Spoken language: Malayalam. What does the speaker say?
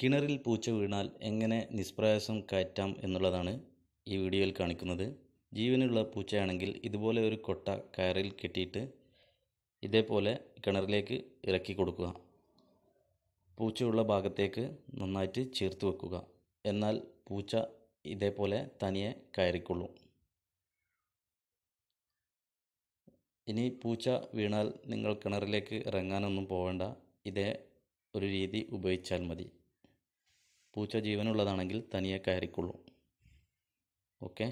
കിണറിൽ പൂച്ച വീണാൽ എങ്ങനെ നിഷ്പ്രയാസം കയറ്റാം എന്നുള്ളതാണ് ഈ വീഡിയോയിൽ കാണിക്കുന്നത് ജീവനുള്ള പൂച്ചയാണെങ്കിൽ ഇതുപോലെ ഒരു കൊട്ട കയറിൽ കെട്ടിയിട്ട് ഇതേപോലെ കിണറിലേക്ക് ഇറക്കി കൊടുക്കുക പൂച്ചയുള്ള ഭാഗത്തേക്ക് നന്നായിട്ട് ചേർത്ത് വെക്കുക എന്നാൽ പൂച്ച ഇതേപോലെ തനിയെ കയറിക്കൊള്ളും ഇനി പൂച്ച വീണാൽ നിങ്ങൾ കിണറിലേക്ക് ഇറങ്ങാനൊന്നും പോവേണ്ട ഇതേ ഒരു രീതി ഉപയോഗിച്ചാൽ മതി പൂച്ച ജീവനുള്ളതാണെങ്കിൽ തനിയെ കയറിക്കൊള്ളും ഓക്കെ